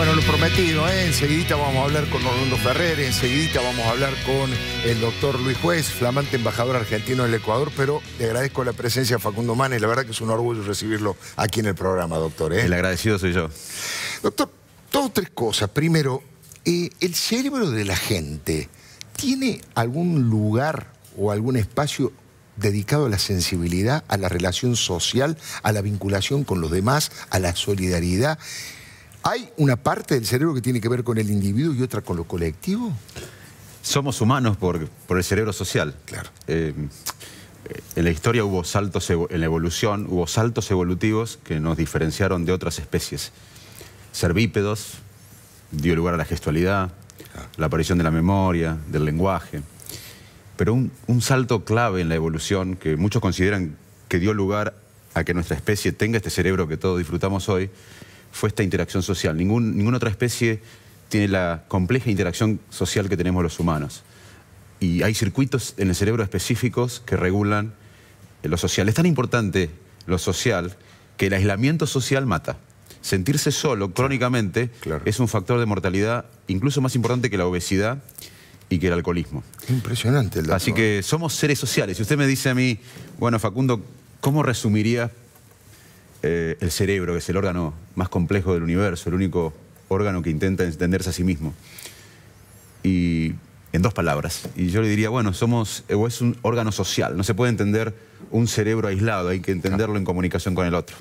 Bueno, lo prometido, ¿eh? enseguidita vamos a hablar con Orlando Ferrer, enseguidita vamos a hablar con el doctor Luis Juez, flamante embajador argentino del Ecuador, pero le agradezco la presencia a Facundo Manes, la verdad que es un orgullo recibirlo aquí en el programa, doctor. ¿eh? El agradecido soy yo. Doctor, dos o tres cosas. Primero, eh, ¿el cerebro de la gente tiene algún lugar o algún espacio dedicado a la sensibilidad, a la relación social, a la vinculación con los demás, a la solidaridad? ¿Hay una parte del cerebro que tiene que ver con el individuo y otra con lo colectivo? Somos humanos por, el cerebro social. Claro. Eh, en la historia hubo saltos en la evolución, hubo saltos evolutivos que nos diferenciaron de otras especies. Cervípedos dio lugar a la gestualidad, la aparición de la memoria, del lenguaje. Pero un, un salto clave en la evolución que muchos consideran que dio lugar a que nuestra especie tenga este cerebro que todos disfrutamos hoy fue esta interacción social. Ningún, ninguna otra especie tiene la compleja interacción social que tenemos los humanos. Y hay circuitos en el cerebro específicos que regulan lo social. Es tan importante lo social que el aislamiento social mata. Sentirse solo crónicamente es un factor de mortalidad incluso más importante que la obesidad y que el alcoholismo. Impresionante el dato. Así que ¿eh? somos seres sociales. Si usted me dice a mí, bueno, Facundo, ¿cómo resumirías eh, el cerebro, que es el órgano más complejo del universo, el único órgano que intenta entenderse a sí mismo. Y en dos palabras. Y yo le diría, bueno, somos, eh, o es un órgano social, no se puede entender un cerebro aislado, hay que entenderlo en comunicación con el otro.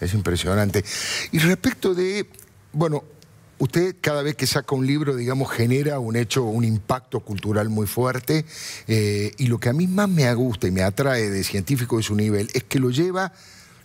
Es impresionante. Y respecto de, bueno, usted cada vez que saca un libro, digamos, genera un hecho, un impacto cultural muy fuerte. Eh, y lo que a mí más me gusta y me atrae de científico de su nivel es que lo lleva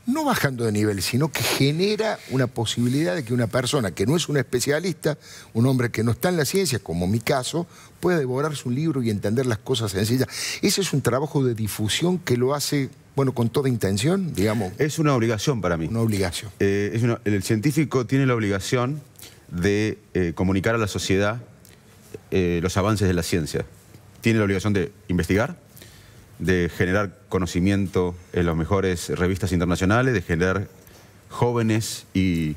no bajando de nivel, sino que genera una posibilidad de que una persona que no es un especialista, un hombre que no está en la ciencia, como mi caso, pueda devorarse un libro y entender las cosas sencillas. Ese es un trabajo de difusión que lo hace, bueno, con toda intención, digamos. Es una obligación para mí. Una obligación. Eh, el científico tiene la obligación de eh, comunicar a la sociedad eh, los avances de la ciencia. Tiene la obligación de investigar, de generar conocimiento en las mejores revistas internacionales, de generar jóvenes y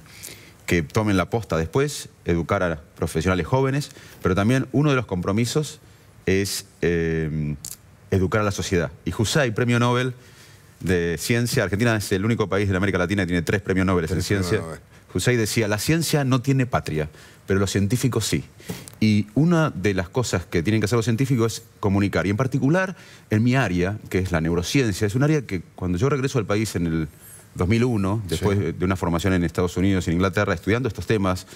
que tomen la posta después, educar a profesionales jóvenes, pero también uno de los compromisos es eh, educar a la sociedad. Y hay premio Nobel de ciencia, Argentina es el único país de América Latina que tiene tres premios Nobel en ciencia. Hussein decía, la ciencia no tiene patria, pero los científicos sí. Y una de las cosas que tienen que hacer los científicos es comunicar. Y en particular, en mi área, que es la neurociencia, es un área que cuando yo regreso al país en el 2001, después de una formación en Estados Unidos y en Inglaterra, estudiando estos temas,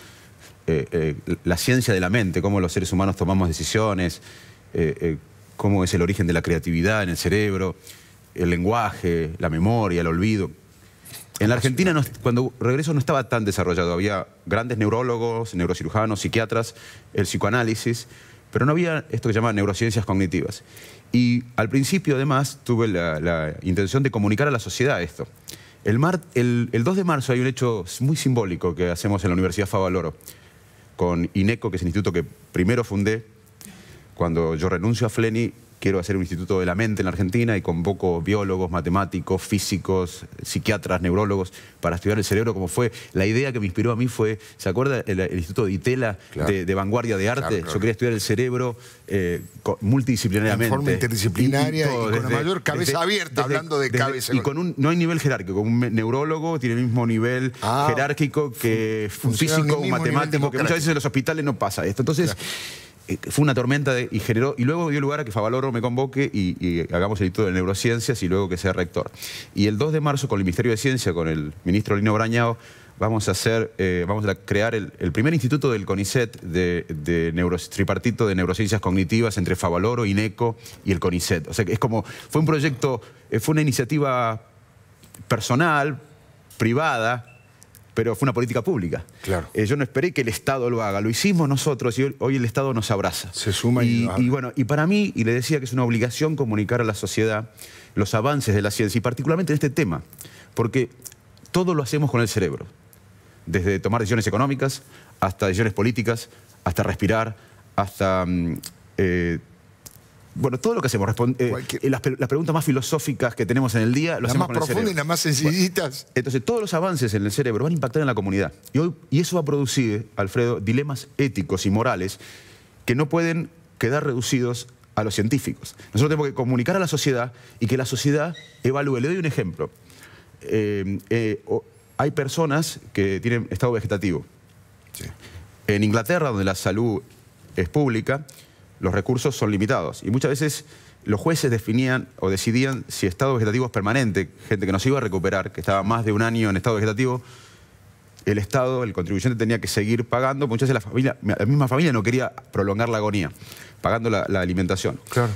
eh, eh, la ciencia de la mente, cómo los seres humanos tomamos decisiones, eh, cómo es el origen de la creatividad en el cerebro, el lenguaje, la memoria, el olvido, en la Argentina, cuando regreso, no estaba tan desarrollado. Había grandes neurólogos, neurocirujanos, psiquiatras, el psicoanálisis, pero no había esto que se llama neurociencias cognitivas. Y al principio, además, tuve la, intención de comunicar a la sociedad esto. El, 2 de marzo hay un hecho muy simbólico que hacemos en la Universidad Favaloro, con INECO, que es el instituto que primero fundé, cuando yo renuncio a Fleni quiero hacer un instituto de la mente en Argentina y convoco biólogos, matemáticos, físicos, psiquiatras, neurólogos para estudiar el cerebro como fue. La idea que me inspiró a mí fue, ¿se acuerda el, Instituto de Itela de, Vanguardia de Arte? Yo quería estudiar el cerebro eh, multidisciplinariamente. De forma interdisciplinaria y, con la mayor cabeza abierta, hablando de cabeza. Y con un, no hay nivel jerárquico, un neurólogo tiene el mismo nivel ah, jerárquico que un físico, un matemático, que muchas veces en los hospitales no pasa esto. Entonces... Eh, fue una tormenta y generó, y luego dio lugar a que Favaloro me convoque y, hagamos el Instituto de Neurociencias y luego que sea rector. Y el 2 de marzo con el Ministerio de Ciencia, con el ministro Lino Brañao, vamos a hacer, eh, vamos a crear el, primer instituto del CONICET de, neuro, tripartito de neurociencias cognitivas entre Favaloro, INECO y el CONICET. O sea, que es como, fue un proyecto, eh, fue una iniciativa personal, privada, pero fue una política pública. Claro. Eh, yo no esperé que el Estado lo haga, lo hicimos nosotros y hoy el Estado nos abraza. Se suma y, y, bueno, y para mí, y le decía que es una obligación comunicar a la sociedad los avances de la ciencia, y particularmente en este tema, porque todo lo hacemos con el cerebro, desde tomar decisiones económicas hasta decisiones políticas, hasta respirar, hasta mm, eh, bueno, todo lo que hacemos eh, eh, las, preguntas más filosóficas que tenemos en el día, las más profundas y las más sencillitas. entonces, todos los avances en el cerebro van a impactar en la comunidad. Y, eso va a producir, Alfredo, dilemas éticos y morales que no pueden quedar reducidos a los científicos. Nosotros tenemos que comunicar a la sociedad y que la sociedad evalúe. Le doy un ejemplo. Eh, hay personas que tienen estado vegetativo. En Inglaterra, donde la salud es pública, los recursos son limitados. Y muchas veces los jueces definían o decidían si estado vegetativo es permanente, gente que no se iba a recuperar, que estaba más de un año en estado vegetativo, el Estado, el contribuyente tenía que seguir pagando, muchas veces la, familia, misma familia no quería prolongar la agonía, pagando la, la alimentación. Claro.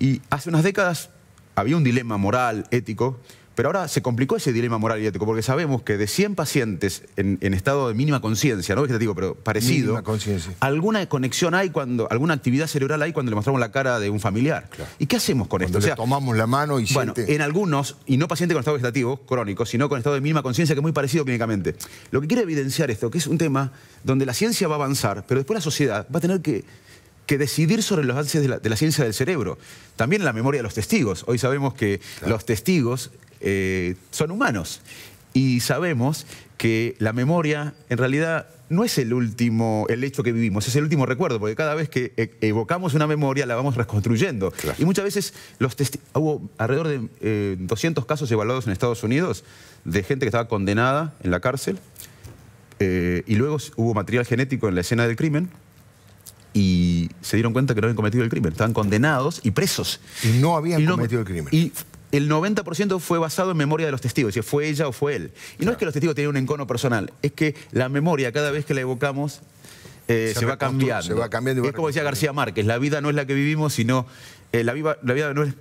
Y hace unas décadas había un dilema moral, ético, pero ahora se complicó ese dilema moral y ético, porque sabemos que de 100 pacientes en, estado de mínima conciencia, no vegetativo, pero parecido, alguna conexión hay cuando, alguna actividad cerebral hay cuando le mostramos la cara de un familiar. ¿Y qué hacemos con esto? sea, tomamos la mano y Bueno, en algunos, y no pacientes con estado vegetativo crónico, sino con estado de mínima conciencia, que es muy parecido clínicamente. Lo que quiere evidenciar esto, que es un tema donde la ciencia va a avanzar, pero después la sociedad va a tener que decidir sobre los avances de la, ciencia del cerebro. También la memoria de los testigos. Hoy sabemos que los testigos eh, son humanos. Y sabemos que la memoria en realidad no es el último, el hecho que vivimos, es el último recuerdo, porque cada vez que e-, evocamos una memoria la vamos reconstruyendo. Y muchas veces los hubo alrededor de 200 eh, casos evaluados en Estados Unidos de gente que estaba condenada en la cárcel eh, y luego hubo material genético en la escena del crimen y se dieron cuenta que no habían cometido el crimen. Estaban condenados y presos. Y no habían cometido el crimen. Y el 90% fue basado en memoria de los testigos, si fue ella o fue él. Y no es que los testigos tenían un encono personal, es que la memoria cada vez que la evocamos eh, se, va cambiando. Se va cambiando es como decía García Márquez, la vida no es la que vivimos, sino... Eh, la, vida no es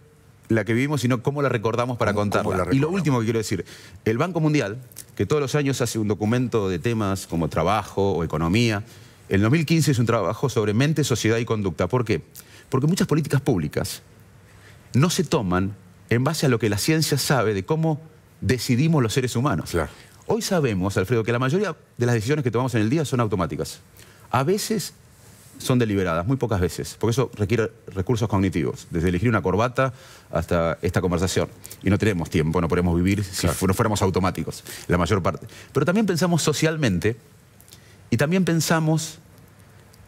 la que vivimos, sino cómo la recordamos para contarla. Y lo último que quiero decir, el Banco Mundial, que todos los años hace un documento de temas como trabajo o economía, el 2015 es un trabajo sobre mente, sociedad y conducta. ¿Por qué? Porque muchas políticas públicas no se toman en base a lo que la ciencia sabe de cómo decidimos los seres humanos. Hoy sabemos, Alfredo, que la mayoría de las decisiones que tomamos en el día son automáticas. A veces son deliberadas, muy pocas veces, porque eso requiere recursos cognitivos, desde elegir una corbata hasta esta conversación. Y no tenemos tiempo, no podemos vivir si no fuéramos automáticos, la mayor parte. Pero también pensamos socialmente y también pensamos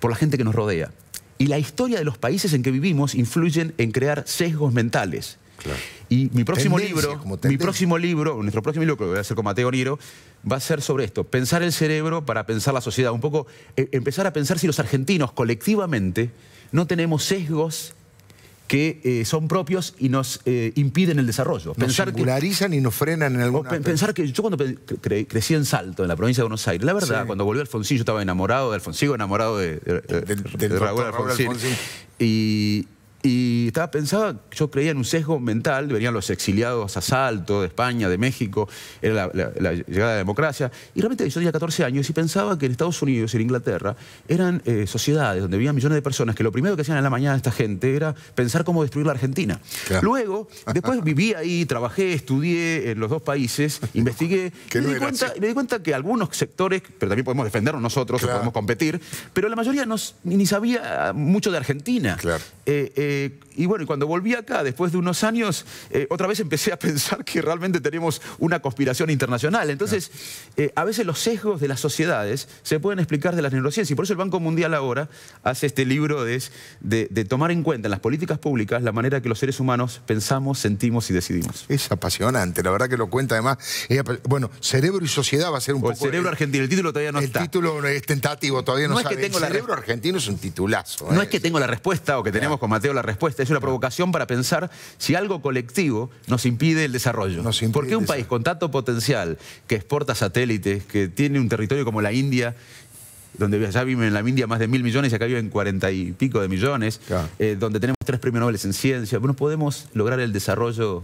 por la gente que nos rodea. Y la historia de los países en que vivimos influyen en crear sesgos mentales y mi próximo libro, mi próximo libro, nuestro próximo libro que voy a hacer con Mateo Niro, va a ser sobre esto, pensar el cerebro para pensar la sociedad, un poco eh, empezar a pensar si los argentinos colectivamente no tenemos sesgos que eh, son propios y nos eh, impiden el desarrollo. Nos pensar singularizan y nos frenan en alguna... pensar que yo cuando crecí en Salto, en la provincia de Buenos Aires, la verdad, cuando volvió Alfonsín, yo estaba enamorado de Alfonsín, enamorado de, Raúl Alfonsín. Y, y estaba pensaba, yo creía en un sesgo mental, venían los exiliados a Salto, de España, de México, era la, llegada de la democracia. Y realmente yo tenía 14 años y pensaba que en Estados Unidos y en Inglaterra eran eh, sociedades donde vivían millones de personas, que lo primero que hacían en la mañana esta gente era pensar cómo destruir la Argentina. Luego, después viví ahí, trabajé, estudié en los dos países, investigué. y me, di cuenta, me, di cuenta, que algunos sectores, pero también podemos defendernos nosotros, podemos competir, pero la mayoría ni sabía mucho de Argentina. Claro. Eh, eh, eh, y bueno, y cuando volví acá, después de unos años, eh, otra vez empecé a pensar que realmente tenemos una conspiración internacional. Entonces, eh, a veces los sesgos de las sociedades se pueden explicar de las neurociencias. Y por eso el Banco Mundial ahora hace este libro de, de, tomar en cuenta en las políticas públicas la manera que los seres humanos pensamos, sentimos y decidimos. Es apasionante, la verdad que lo cuenta además. bueno, Cerebro y Sociedad va a ser un poco... cerebro argentino, el título todavía no está. El título es tentativo, todavía no, no que tengo el cerebro argentino es un titulazo. No es que tengo la respuesta o que tenemos con Mateo la respuesta, es una provocación para pensar si algo colectivo nos impide el desarrollo. ¿Por qué un país con tanto potencial que exporta satélites, que tiene un territorio como la India donde ya viven en la India más de mil millones y acá viven cuarenta y pico de millones, eh, donde tenemos tres premios Nobel en ciencia. Bueno, podemos lograr el desarrollo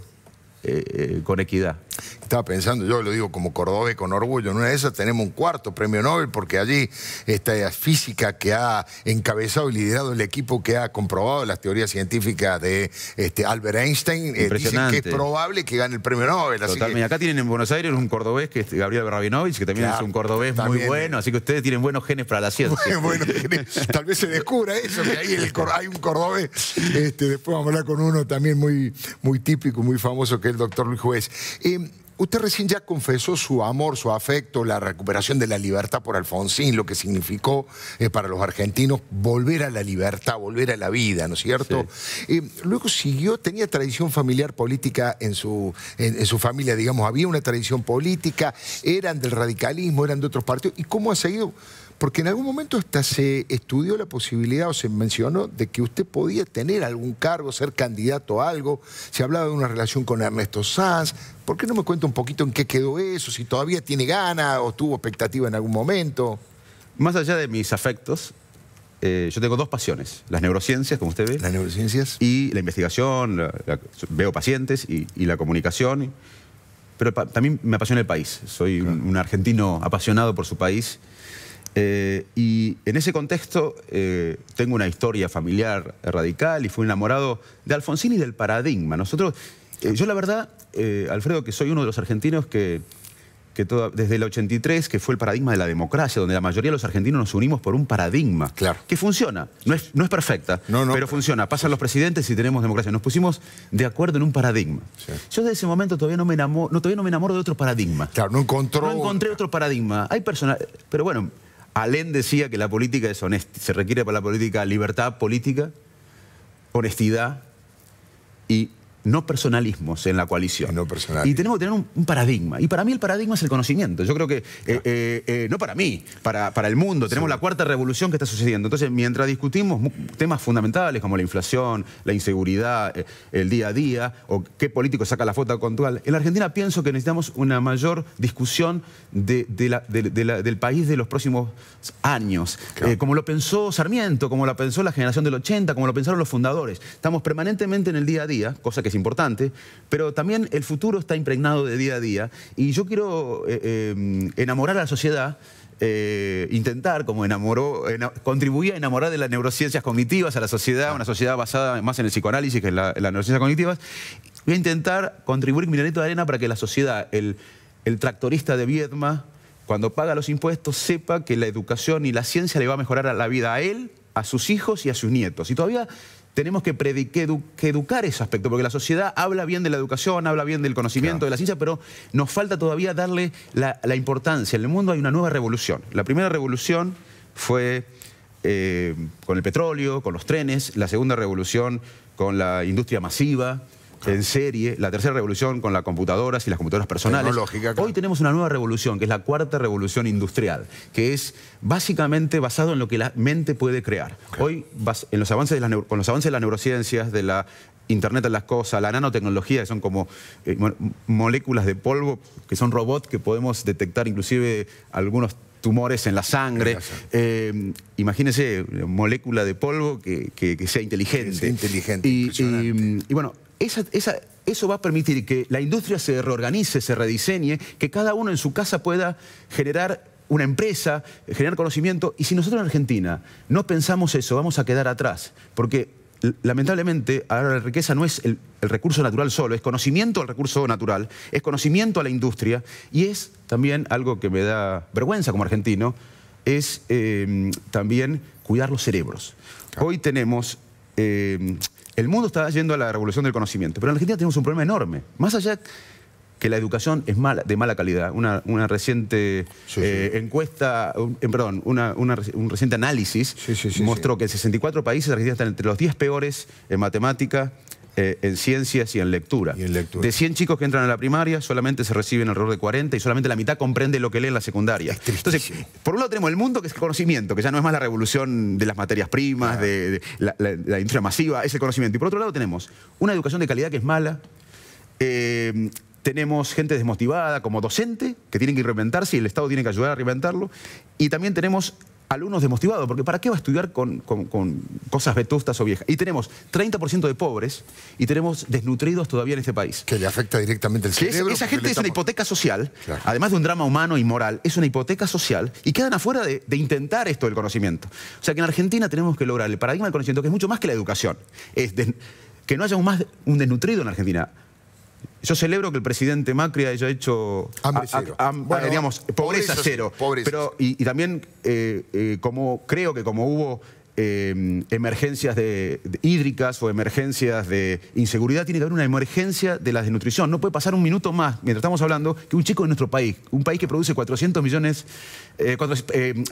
eh, eh, con equidad. Estaba pensando, yo lo digo como cordobés con orgullo, en una de esas tenemos un cuarto premio Nobel porque allí esta física que ha encabezado y liderado el equipo que ha comprobado las teorías científicas de este, Albert Einstein, eh, que es probable que gane el premio Nobel. Acá tienen en Buenos Aires un cordobés, que Gabriel Rabinovich, que también es un cordobés muy bueno, así que ustedes tienen buenos genes para la ciencia. tal vez se descubra eso, que ahí hay un cordobés, este, después vamos a hablar con uno también muy, muy típico, muy famoso que el doctor Luis Juez. Eh, usted recién ya confesó su amor, su afecto, la recuperación de la libertad por Alfonsín, lo que significó eh, para los argentinos volver a la libertad, volver a la vida, ¿no es cierto? Eh, luego siguió, tenía tradición familiar política en su, en su familia, digamos, había una tradición política, eran del radicalismo, eran de otros partidos. ¿Y cómo ha seguido? Porque en algún momento hasta se estudió la posibilidad o se mencionó de que usted podía tener algún cargo, ser candidato a algo. Se hablaba de una relación con Ernesto Sanz. ¿Por qué no me cuenta un poquito en qué quedó eso? Si todavía tiene ganas o tuvo expectativa en algún momento. Más allá de mis afectos, eh, yo tengo dos pasiones. Las neurociencias, como usted ve. Las neurociencias. Y la investigación, veo pacientes y, la comunicación. Pero también me apasiona el país. Soy un argentino apasionado por su país. Eh, y en ese contexto eh, tengo una historia familiar radical y fui enamorado de Alfonsín y del paradigma. Nosotros, eh, yo la verdad, Alfredo, que soy uno de los argentinos que, desde el 83, que fue el paradigma de la democracia, donde la mayoría de los argentinos nos unimos por un paradigma claro. que funciona. No es, no es perfecta, pero funciona. Pasan los presidentes y tenemos democracia. Nos pusimos de acuerdo en un paradigma. Yo desde ese momento todavía no me enamoro, no, todavía no me enamoro de otro paradigma. Claro, no encontró... No encontré otro paradigma. Hay personas... Pero bueno... Alén decía que la política es honesta, se requiere para la política libertad política, honestidad y no personalismos en la coalición. y tenemos que tener un, paradigma. Y para mí el paradigma es el conocimiento. Yo creo que, eh, eh, eh, no para mí, para, para el mundo. Tenemos la cuarta revolución que está sucediendo. Entonces, mientras discutimos temas fundamentales como la inflación, la inseguridad, el día a día, o qué político saca la foto contual, en la Argentina pienso que necesitamos una mayor discusión del país de los próximos años. como lo pensó Sarmiento, como lo pensó la generación del 80, como lo pensaron los fundadores. Estamos permanentemente en el día a día, cosa que es importante, pero también el futuro está impregnado de día a día y yo quiero eh, eh, enamorar a la sociedad eh, intentar, como enamoró, contribuir a enamorar de las neurociencias cognitivas a la sociedad, una sociedad basada más en el psicoanálisis que en, la, las neurociencias cognitivas, voy a intentar contribuir mi granito de arena para que la sociedad, el, tractorista de Viedma, cuando paga los impuestos, sepa que la educación y la ciencia le va a mejorar la vida a él, a sus hijos y a sus nietos. Y todavía tenemos que, educar ese aspecto, porque la sociedad habla bien de la educación, habla bien del conocimiento, de la ciencia, pero nos falta todavía darle la, importancia. En el mundo hay una nueva revolución. La primera revolución fue eh, con el petróleo, con los trenes, la segunda revolución con la industria masiva, en serie, la tercera revolución con las computadoras y las computadoras personales. Hoy tenemos una nueva revolución, que es la cuarta revolución industrial, que es básicamente basado en lo que la mente puede crear. Hoy, en los avances con los avances de las neurociencias, de la Internet de las cosas, la nanotecnología, que son como eh, moléculas de polvo, que son robots que podemos detectar inclusive algunos tumores en la sangre. Eh, imagínense, eh, molécula de polvo que, sea inteligente. inteligente. y, bueno, esa, eso va a permitir que la industria se reorganice, se rediseñe, que cada uno en su casa pueda generar una empresa, generar conocimiento. Y si nosotros en Argentina no pensamos eso, vamos a quedar atrás. Porque lamentablemente, ahora la riqueza no es el, recurso natural solo, es conocimiento al recurso natural, es conocimiento a la industria y es también algo que me da vergüenza como argentino, es em, también cuidar los cerebros. Hoy tenemos eh, el mundo está yendo a la revolución del conocimiento, pero en Argentina tenemos un problema enorme. Más allá que la educación es mala, de mala calidad. Una, reciente eh, encuesta, eh, perdón, un reciente análisis mostró que en 64 países Argentina está entre los 10 peores en matemática, eh, en ciencias y en, lectura. De 100 chicos que entran a la primaria, solamente se reciben alrededor de 40 y solamente la mitad comprende lo que lee en la secundaria. Entonces, por un lado tenemos el mundo que es el conocimiento, que ya no es más la revolución de las materias primas, de, la, la, industria masiva, es el conocimiento. Y por otro lado tenemos una educación de calidad que es mala, eh, tenemos gente desmotivada como docente, que tienen que reinventarse y el Estado tiene que ayudar a reinventarlo. Y también tenemos alumnos desmotivados, porque ¿para qué va a estudiar con, cosas vetustas o viejas? Y tenemos 30% de pobres y tenemos desnutridos todavía en este país. Que le afecta directamente el cerebro. esa gente es una hipoteca social, además de un drama humano y moral, es una hipoteca social y quedan afuera de, intentar esto del conocimiento. O sea que en Argentina tenemos que lograr el paradigma del conocimiento, que es mucho más que la educación. que no haya más, un desnutrido en Argentina yo celebro que el presidente Macri haya hecho hambre cero. bueno, digamos, pobreza, cero. Pero, y, también eh, eh, como creo que como hubo eh, emergencias de, hídricas o emergencias de inseguridad, tiene que haber una emergencia de la desnutrición. No puede pasar un minuto más, mientras estamos hablando, que un chico de nuestro país, un país que produce 400 millones,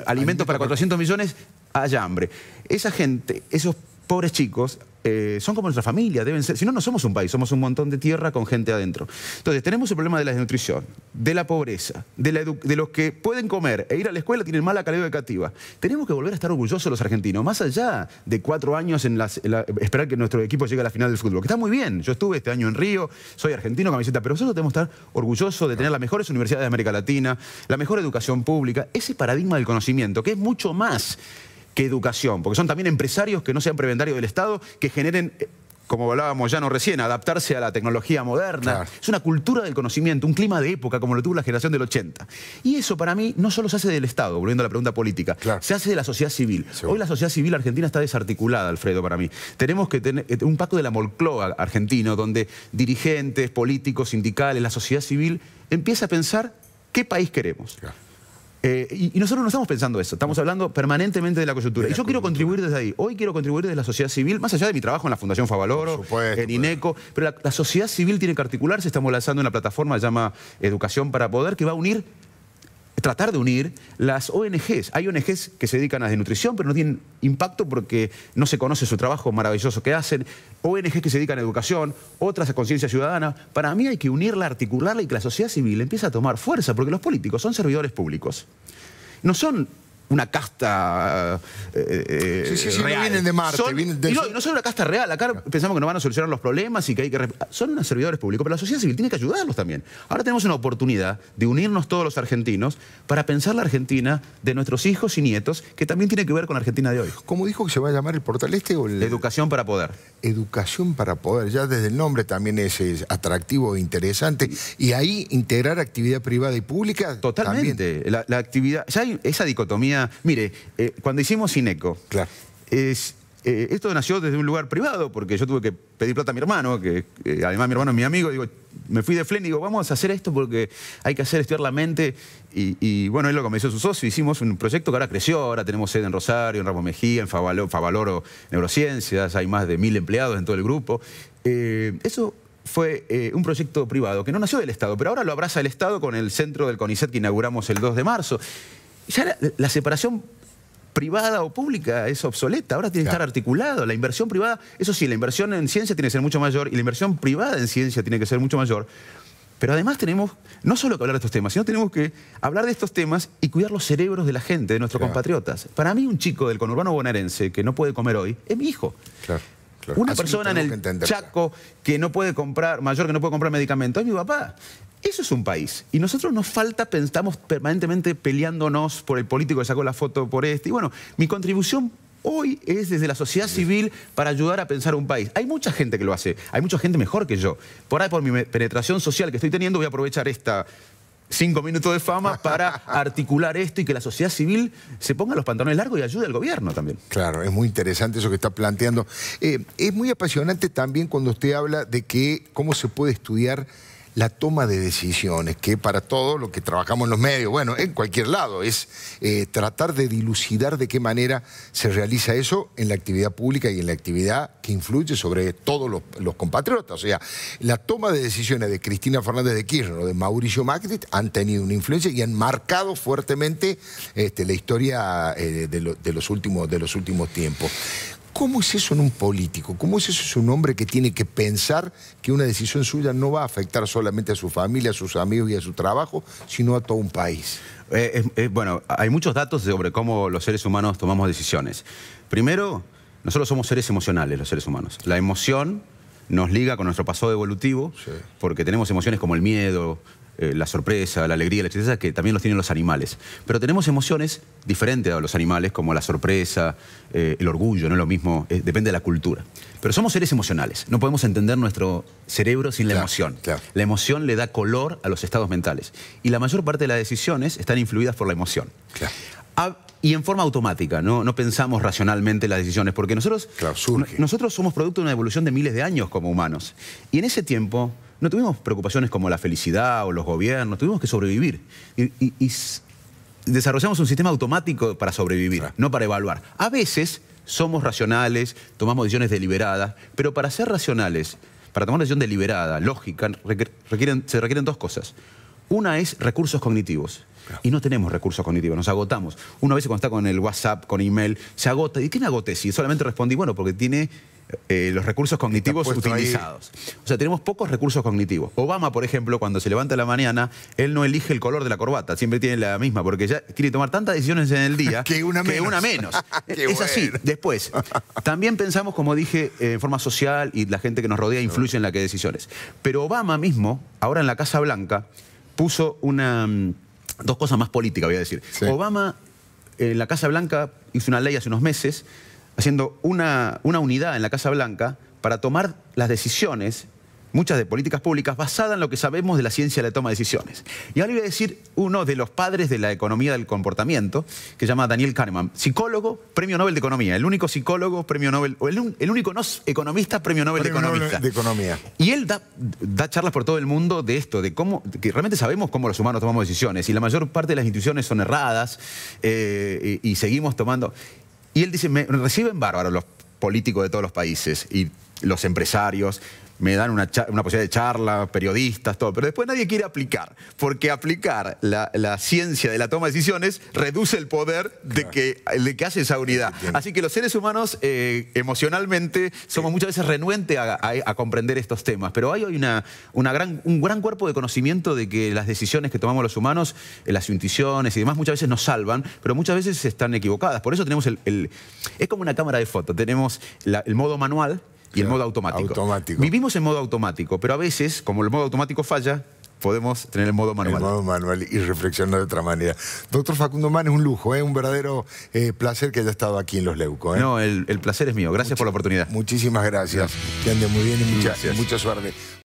alimentos para 400 millones, haya hambre. Esa gente, esos pobres chicos, eh, son como nuestra familia, deben ser. Si no, no somos un país, somos un montón de tierra con gente adentro. Entonces, tenemos el problema de la desnutrición, de la pobreza, de, los que pueden comer e ir a la escuela tienen mala calidad educativa. Tenemos que volver a estar orgullosos los argentinos, más allá de cuatro años en, esperar que nuestro equipo llegue a la final del fútbol, que está muy bien. Yo estuve este año en Río, soy argentino, camiseta, pero nosotros tenemos que estar orgullosos de tener las mejores universidades de América Latina, la mejor educación pública, ese paradigma del conocimiento, que es mucho más que educación, porque son también empresarios que no sean prebendarios del Estado, que generen eh, como hablábamos ya no recién, adaptarse a la tecnología moderna. Es una cultura del conocimiento, un clima de época como lo tuvo la generación del 80. Y eso para mí no solo se hace del Estado, volviendo a la pregunta política, se hace de la sociedad civil. Hoy la sociedad civil argentina está desarticulada, Alfredo, para mí. Tenemos que tener eh, un pacto de la molcloa argentino, donde dirigentes, políticos, sindicales, la sociedad civil empieza a pensar qué país queremos. Eh, y, nosotros no estamos pensando eso, estamos hablando permanentemente de la coyuntura. y yo quiero contribuir desde ahí. Hoy quiero contribuir desde la sociedad civil, más allá de mi trabajo en la Fundación Favaloro, en pues. INECO, pero la, la, sociedad civil tiene que articularse. Estamos lanzando una plataforma que se llama Educación para Poder, que va a unir tratar de unir las ONGs. Hay ONGs que se dedican a desnutrición, pero no tienen impacto porque no se conoce su trabajo maravilloso que hacen. ONGs que se dedican a educación, otras a conciencia ciudadana. Para mí hay que unirla, articularla y que la sociedad civil empiece a tomar fuerza, porque los políticos son servidores públicos. No son una casta eh, eh, sí, sí, sí, vienen de Marte. Y, no, son una casta real. Acá pensamos que no van a solucionar los problemas y que hay que... Son unos servidores públicos, pero la sociedad civil tiene que ayudarlos también. Ahora tenemos una oportunidad de unirnos todos los argentinos para pensar la Argentina de nuestros hijos y nietos, que también tiene que ver con la Argentina de hoy. ¿Cómo dijo que se va a llamar el portal este? O el... Educación para Poder. Educación para Poder. Ya desde el nombre también es, atractivo e interesante. Y ahí integrar actividad privada y pública Totalmente. La, la, actividad... Ya hay esa dicotomía Mire, eh, cuando hicimos Cineco, claro. Eh, esto nació desde un lugar privado, porque yo tuve que pedir plata a mi hermano, que eh, además mi hermano es mi amigo, digo, me fui de Flen y digo, vamos a hacer esto porque hay que hacer estudiar la mente. Y, bueno, él lo convenció a su socio, hicimos un proyecto que ahora creció, ahora tenemos sede en Rosario, en Ramos Mejía, en Favaloro, Neurociencias, hay más de mil empleados en todo el grupo. eso fue un proyecto privado que no nació del Estado, pero ahora lo abraza el Estado con el centro del CONICET que inauguramos el 2 de marzo ya la, separación privada o pública es obsoleta, ahora tiene que estar articulado. La inversión privada, eso sí, la inversión en ciencia tiene que ser mucho mayor y la inversión privada en ciencia tiene que ser mucho mayor. Pero además tenemos no solo que hablar de estos temas, sino tenemos que hablar de estos temas y cuidar los cerebros de la gente, de nuestros compatriotas. Para mí un chico del conurbano bonaerense que no puede comer hoy es mi hijo. Claro. Una persona en el Chaco que no puede comprar, mayor que no puede comprar medicamentos, es mi papá. Eso es un país. Y nosotros nos falta, pensamos permanentemente peleándonos por el político que sacó la foto por este. Y bueno, mi contribución hoy es desde la sociedad civil para ayudar a pensar un país. Hay mucha gente que lo hace, hay mucha gente mejor que yo. Por ahí, por mi penetración social que estoy teniendo, voy a aprovechar esta cinco minutos de fama para articular esto y que la sociedad civil se ponga los pantalones largos y ayude al gobierno también. Claro, es muy interesante eso que está planteando. Eh, es muy apasionante también cuando usted habla de que cómo se puede estudiar la toma de decisiones, que para todo lo que trabajamos en los medios, bueno, en cualquier lado, es eh, tratar de dilucidar de qué manera se realiza eso en la actividad pública y en la actividad que influye sobre todos los, compatriotas. O sea, la toma de decisiones de Cristina Fernández de Kirchner o de Mauricio Macri han tenido una influencia y han marcado fuertemente este, la historia eh, los últimos, de los últimos tiempos. ¿Cómo es eso en un político? ¿Cómo es eso en un hombre que tiene que pensar que una decisión suya no va a afectar solamente a su familia, a sus amigos y a su trabajo, sino a todo un país? Eh, eh, bueno, hay muchos datos sobre cómo los seres humanos tomamos decisiones. Primero, nosotros somos seres emocionales, los seres humanos. La emoción nos liga con nuestro pasado evolutivo, porque tenemos emociones como el miedo, eh, la sorpresa, la alegría, la tristeza, que también los tienen los animales. Pero tenemos emociones diferentes a los animales, como la sorpresa, eh, el orgullo, no es lo mismo, eh, depende de la cultura. Pero somos seres emocionales, no podemos entender nuestro cerebro sin la emoción. La emoción le da color a los estados mentales. Y la mayor parte de las decisiones están influidas por la emoción. Ah, y en forma automática, ¿no? no pensamos racionalmente las decisiones, porque nosotros, nosotros somos producto de una evolución de miles de años como humanos. Y en ese tiempo no tuvimos preocupaciones como la felicidad o los gobiernos, tuvimos que sobrevivir. Y, desarrollamos un sistema automático para sobrevivir, no para evaluar. A veces somos racionales, tomamos decisiones deliberadas, pero para ser racionales, para tomar una decisión deliberada, lógica, se requieren dos cosas. Una es recursos cognitivos. Y no tenemos recursos cognitivos, nos agotamos. Una vez veces cuando está con el WhatsApp, con email, se agota. ¿Y quién agota si solamente respondí, bueno, porque tiene eh, los recursos cognitivos utilizados. O sea, tenemos pocos recursos cognitivos. Obama, por ejemplo, cuando se levanta la mañana, él no elige el color de la corbata, siempre tiene la misma, porque ya quiere tomar tantas decisiones en el día que una menos. E-, es así. Después, también pensamos, como dije, eh, en forma social y la gente que nos rodea influye en la que decisiones. Pero Obama mismo, ahora en la Casa Blanca, puso una... Mm, dos cosas más políticas, voy a decir. Obama eh, en la Casa Blanca hizo una ley hace unos meses haciendo una, una unidad en la Casa Blanca para tomar las decisiones muchas de políticas públicas basadas en lo que sabemos de la ciencia de la toma de decisiones. Y ahora voy a decir uno de los padres de la economía del comportamiento, que se llama Daniel Kahneman, psicólogo, premio Nobel de Economía, el único psicólogo, premio Nobel, o el, único economista, premio Nobel de, Economía. Y él da, charlas por todo el mundo de esto, de cómo, que realmente sabemos cómo los humanos tomamos decisiones, y la mayor parte de las instituciones son erradas, eh, y seguimos tomando... Y él dice, me reciben bárbaros los políticos de todos los países y los empresarios me dan una, posibilidad de charla, periodistas, todo, pero después nadie quiere aplicar, porque aplicar la, ciencia de la toma de decisiones reduce el poder de, que, de que hace esa unidad. Así que los seres humanos eh, emocionalmente somos muchas veces renuentes a, comprender estos temas, pero hay una, una gran, un gran cuerpo de conocimiento de que las decisiones que tomamos los humanos, eh, las intuiciones y demás, muchas veces nos salvan, pero muchas veces están equivocadas. Por eso tenemos el... es como una cámara de foto, tenemos el modo manual, y el modo automático. Vivimos en modo automático, pero a veces, como el modo automático falla, podemos tener el modo manual. El modo manual y reflexionar de otra manera. Doctor Facundo Man, es un lujo, es ¿eh? un verdadero eh, placer que haya estado aquí en Los Leucos. ¿eh? No, el, placer es mío. Gracias por la oportunidad. Muchísimas gracias. Que ande muy bien y mucha suerte.